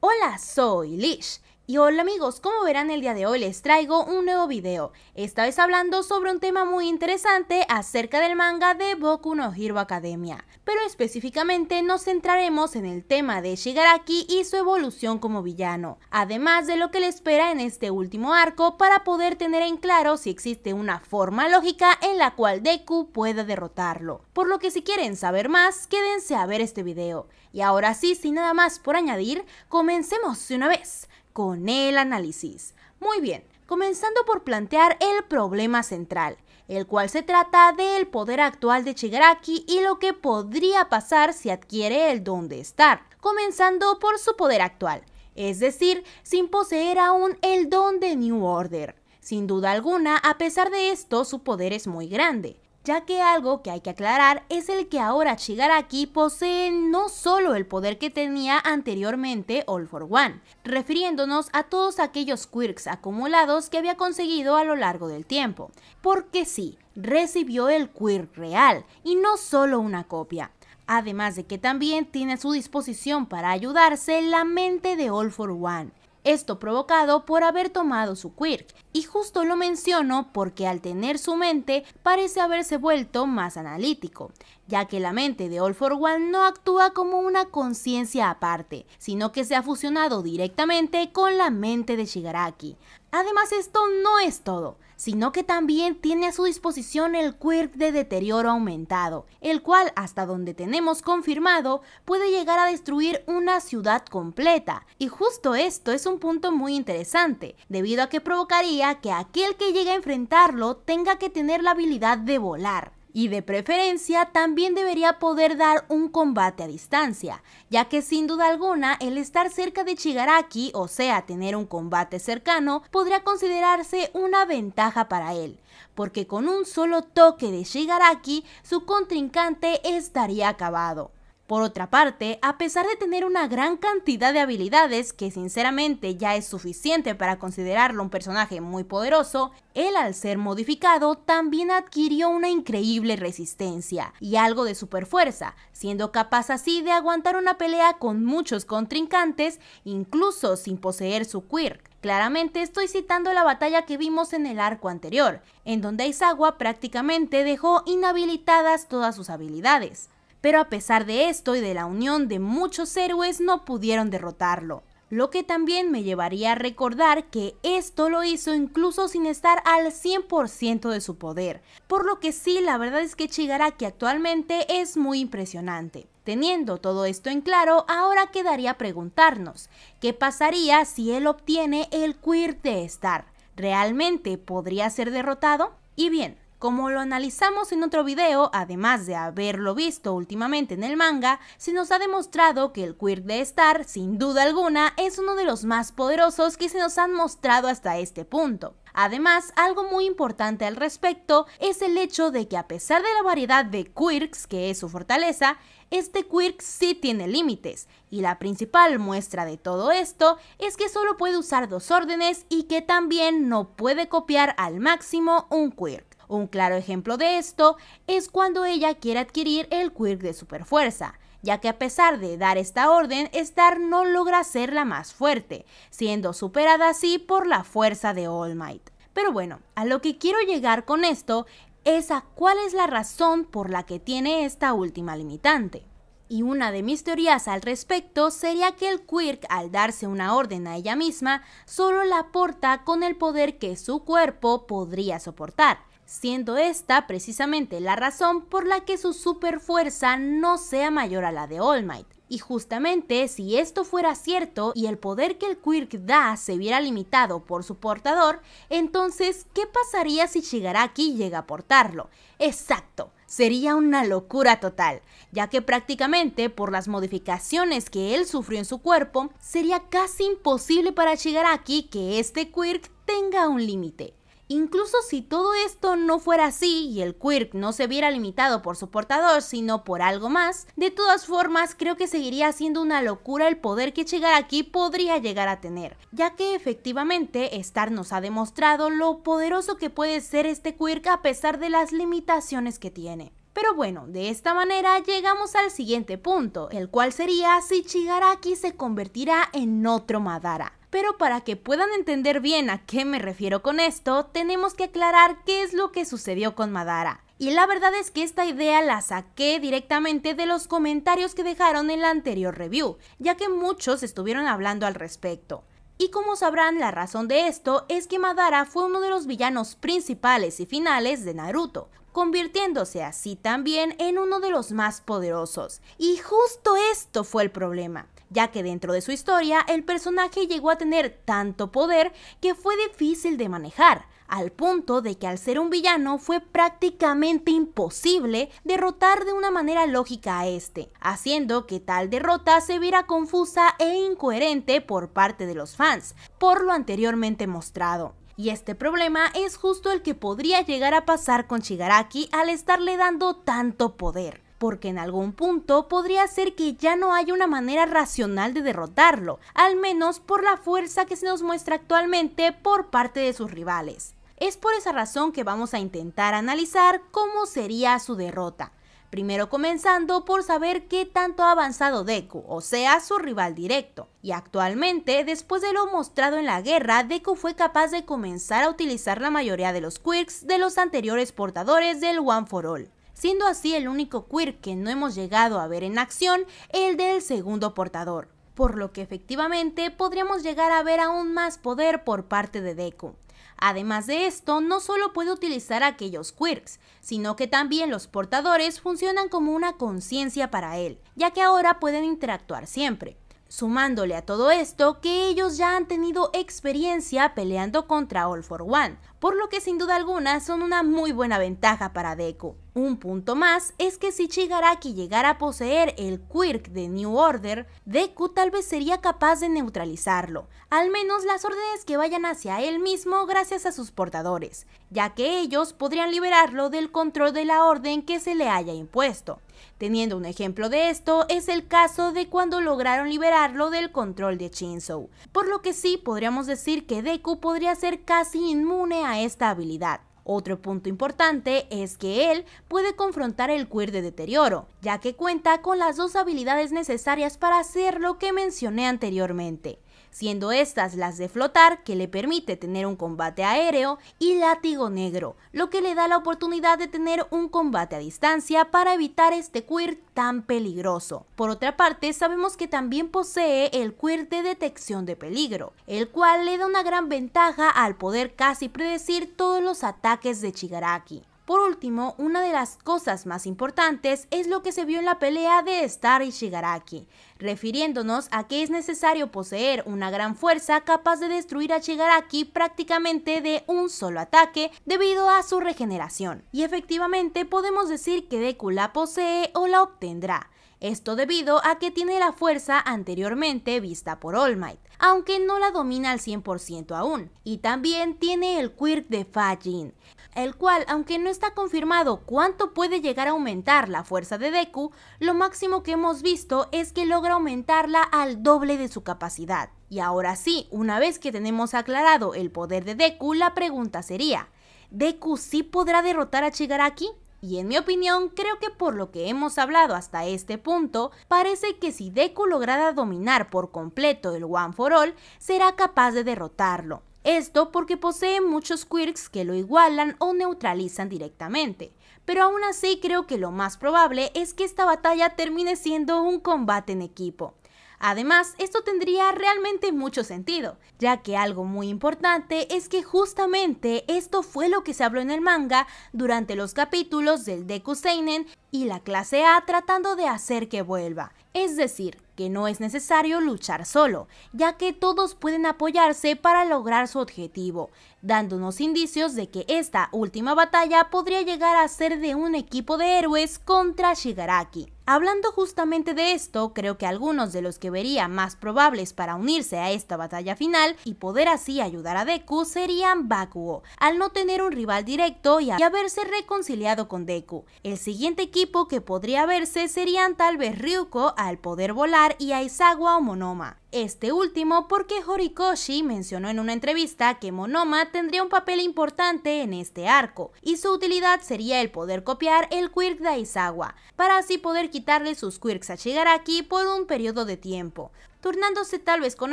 Hola, soy Lish y hola amigos, como verán el día de hoy les traigo un nuevo video, esta vez hablando sobre un tema muy interesante acerca del manga de Boku no Hero Academia, pero específicamente nos centraremos en el tema de Shigaraki y su evolución como villano, además de lo que le espera en este último arco para poder tener en claro si existe una forma lógica en la cual Deku pueda derrotarlo, por lo que si quieren saber más quédense a ver este video. Y ahora sí, sin nada más por añadir, comencemos de una vez con el análisis. Muy bien, comenzando por plantear el problema central, el cual se trata del poder actual de Shigaraki y lo que podría pasar si adquiere el don de estar, comenzando por su poder actual, es decir, sin poseer aún el don de New Order. Sin duda alguna, a pesar de esto, su poder es muy grande ya que algo que hay que aclarar es el que ahora Shigaraki posee no solo el poder que tenía anteriormente All for One, refiriéndonos a todos aquellos quirks acumulados que había conseguido a lo largo del tiempo, porque sí, recibió el quirk real y no solo una copia. Además de que también tiene a su disposición para ayudarse la mente de All for One, esto provocado por haber tomado su quirk, y justo lo menciono porque al tener su mente parece haberse vuelto más analítico, ya que la mente de All for One no actúa como una conciencia aparte, sino que se ha fusionado directamente con la mente de Shigaraki. Además esto no es todo, sino que también tiene a su disposición el quirk de deterioro aumentado, el cual, hasta donde tenemos confirmado, puede llegar a destruir una ciudad completa. Y justo esto es un punto muy interesante, debido a que provocaría que aquel que llegue a enfrentarlo tenga que tener la habilidad de volar. Y de preferencia también debería poder dar un combate a distancia, ya que sin duda alguna el estar cerca de Shigaraki, o sea tener un combate cercano, podría considerarse una ventaja para él, porque con un solo toque de Shigaraki su contrincante estaría acabado. Por otra parte, a pesar de tener una gran cantidad de habilidades, que sinceramente ya es suficiente para considerarlo un personaje muy poderoso, él al ser modificado también adquirió una increíble resistencia y algo de fuerza, siendo capaz así de aguantar una pelea con muchos contrincantes, incluso sin poseer su quirk. Claramente estoy citando la batalla que vimos en el arco anterior, en donde Aizawa prácticamente dejó inhabilitadas todas sus habilidades. Pero a pesar de esto y de la unión de muchos héroes no pudieron derrotarlo. Lo que también me llevaría a recordar que esto lo hizo incluso sin estar al 100% de su poder. Por lo que sí, la verdad es que que actualmente es muy impresionante. Teniendo todo esto en claro, ahora quedaría preguntarnos, ¿qué pasaría si él obtiene el queer de estar. ¿Realmente podría ser derrotado? Y bien, como lo analizamos en otro video, además de haberlo visto últimamente en el manga, se nos ha demostrado que el quirk de Star, sin duda alguna, es uno de los más poderosos que se nos han mostrado hasta este punto. Además, algo muy importante al respecto es el hecho de que a pesar de la variedad de quirks que es su fortaleza, este quirk sí tiene límites, y la principal muestra de todo esto es que solo puede usar dos órdenes y que también no puede copiar al máximo un quirk. Un claro ejemplo de esto es cuando ella quiere adquirir el quirk de superfuerza, ya que a pesar de dar esta orden, Star no logra ser la más fuerte, siendo superada así por la fuerza de All Might. Pero bueno, a lo que quiero llegar con esto es a cuál es la razón por la que tiene esta última limitante. Y una de mis teorías al respecto sería que el Quirk, al darse una orden a ella misma, solo la aporta con el poder que su cuerpo podría soportar, siendo esta precisamente la razón por la que su superfuerza no sea mayor a la de All Might. Y justamente si esto fuera cierto y el poder que el Quirk da se viera limitado por su portador, entonces, ¿qué pasaría si Shigaraki llega a portarlo? Exacto, sería una locura total, ya que prácticamente por las modificaciones que él sufrió en su cuerpo, sería casi imposible para Shigaraki que este Quirk tenga un límite. Incluso si todo esto no fuera así y el quirk no se viera limitado por su portador, sino por algo más, de todas formas creo que seguiría siendo una locura el poder que llegar podría llegar a tener, ya que efectivamente Star nos ha demostrado lo poderoso que puede ser este quirk a pesar de las limitaciones que tiene. Pero bueno, de esta manera llegamos al siguiente punto, el cual sería si Chigaraki se convertirá en otro Madara pero para que puedan entender bien a qué me refiero con esto, tenemos que aclarar qué es lo que sucedió con Madara. Y la verdad es que esta idea la saqué directamente de los comentarios que dejaron en la anterior review, ya que muchos estuvieron hablando al respecto. Y como sabrán, la razón de esto es que Madara fue uno de los villanos principales y finales de Naruto, convirtiéndose así también en uno de los más poderosos. Y justo esto fue el problema ya que dentro de su historia el personaje llegó a tener tanto poder que fue difícil de manejar, al punto de que al ser un villano fue prácticamente imposible derrotar de una manera lógica a este, haciendo que tal derrota se viera confusa e incoherente por parte de los fans, por lo anteriormente mostrado. Y este problema es justo el que podría llegar a pasar con Shigaraki al estarle dando tanto poder porque en algún punto podría ser que ya no haya una manera racional de derrotarlo, al menos por la fuerza que se nos muestra actualmente por parte de sus rivales. Es por esa razón que vamos a intentar analizar cómo sería su derrota. Primero comenzando por saber qué tanto ha avanzado Deku, o sea, su rival directo. Y actualmente, después de lo mostrado en la guerra, Deku fue capaz de comenzar a utilizar la mayoría de los quirks de los anteriores portadores del One for All siendo así el único quirk que no hemos llegado a ver en acción el del segundo portador, por lo que efectivamente podríamos llegar a ver aún más poder por parte de Deku. Además de esto, no solo puede utilizar aquellos quirks, sino que también los portadores funcionan como una conciencia para él, ya que ahora pueden interactuar siempre. Sumándole a todo esto que ellos ya han tenido experiencia peleando contra All for One, por lo que sin duda alguna son una muy buena ventaja para Deku. Un punto más es que si Shigaraki llegara a poseer el Quirk de New Order, Deku tal vez sería capaz de neutralizarlo, al menos las órdenes que vayan hacia él mismo gracias a sus portadores, ya que ellos podrían liberarlo del control de la orden que se le haya impuesto. Teniendo un ejemplo de esto es el caso de cuando lograron liberarlo del control de Shinzo, por lo que sí podríamos decir que Deku podría ser casi inmune a esta habilidad. Otro punto importante es que él puede confrontar el queer de deterioro, ya que cuenta con las dos habilidades necesarias para hacer lo que mencioné anteriormente siendo estas las de flotar que le permite tener un combate aéreo y látigo negro, lo que le da la oportunidad de tener un combate a distancia para evitar este queer tan peligroso. Por otra parte, sabemos que también posee el queer de detección de peligro, el cual le da una gran ventaja al poder casi predecir todos los ataques de Shigaraki. Por último, una de las cosas más importantes es lo que se vio en la pelea de Star y Shigaraki, refiriéndonos a que es necesario poseer una gran fuerza capaz de destruir a Shigaraki prácticamente de un solo ataque debido a su regeneración. Y efectivamente podemos decir que Deku la posee o la obtendrá, esto debido a que tiene la fuerza anteriormente vista por All Might, aunque no la domina al 100% aún. Y también tiene el quirk de Fajin, el cual, aunque no está confirmado cuánto puede llegar a aumentar la fuerza de Deku, lo máximo que hemos visto es que logra aumentarla al doble de su capacidad. Y ahora sí, una vez que tenemos aclarado el poder de Deku, la pregunta sería, ¿Deku sí podrá derrotar a Shigaraki? Y en mi opinión, creo que por lo que hemos hablado hasta este punto, parece que si Deku lograra dominar por completo el One for All, será capaz de derrotarlo. Esto porque posee muchos quirks que lo igualan o neutralizan directamente. Pero aún así creo que lo más probable es que esta batalla termine siendo un combate en equipo. Además, esto tendría realmente mucho sentido, ya que algo muy importante es que justamente esto fue lo que se habló en el manga durante los capítulos del Deku Seinen y la clase A tratando de hacer que vuelva. Es decir, que no es necesario luchar solo, ya que todos pueden apoyarse para lograr su objetivo, dándonos indicios de que esta última batalla podría llegar a ser de un equipo de héroes contra Shigaraki. Hablando justamente de esto, creo que algunos de los que vería más probables para unirse a esta batalla final y poder así ayudar a Deku serían Bakugo, al no tener un rival directo y, haberse reconciliado con Deku. El siguiente equipo que podría verse serían tal vez Ryuko al poder volar y Aizagua o Monoma. Este último porque Horikoshi mencionó en una entrevista que Monoma tendría un papel importante en este arco y su utilidad sería el poder copiar el quirk de Aizawa para así poder quitarle sus quirks a Shigaraki por un periodo de tiempo, turnándose tal vez con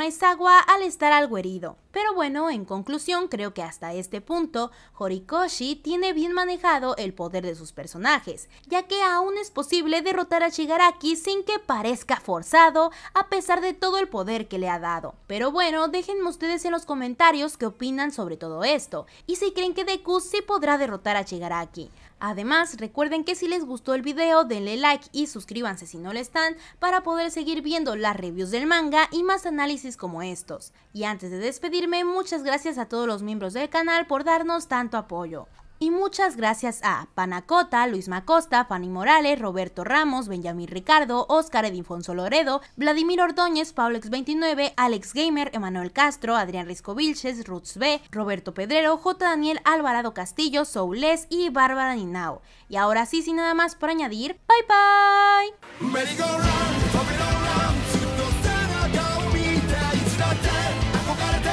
Aizawa al estar algo herido. Pero bueno, en conclusión, creo que hasta este punto, Horikoshi tiene bien manejado el poder de sus personajes, ya que aún es posible derrotar a Shigaraki sin que parezca forzado, a pesar de todo el poder que le ha dado. Pero bueno, déjenme ustedes en los comentarios qué opinan sobre todo esto, y si creen que Deku sí podrá derrotar a Shigaraki. Además, recuerden que si les gustó el video denle like y suscríbanse si no lo están para poder seguir viendo las reviews del manga y más análisis como estos. Y antes de despedirme, muchas gracias a todos los miembros del canal por darnos tanto apoyo. Y muchas gracias a Panacota, Luis Macosta, Fanny Morales, Roberto Ramos, Benjamín Ricardo, Oscar Edinfonso Loredo, Vladimir Ordóñez, Paulex29, Alex Gamer, Emanuel Castro, Adrián Risco Vilches, Roots B, Roberto Pedrero, J. Daniel Alvarado Castillo, Soules y Bárbara Ninao. Y ahora sí, sin nada más por añadir, bye bye.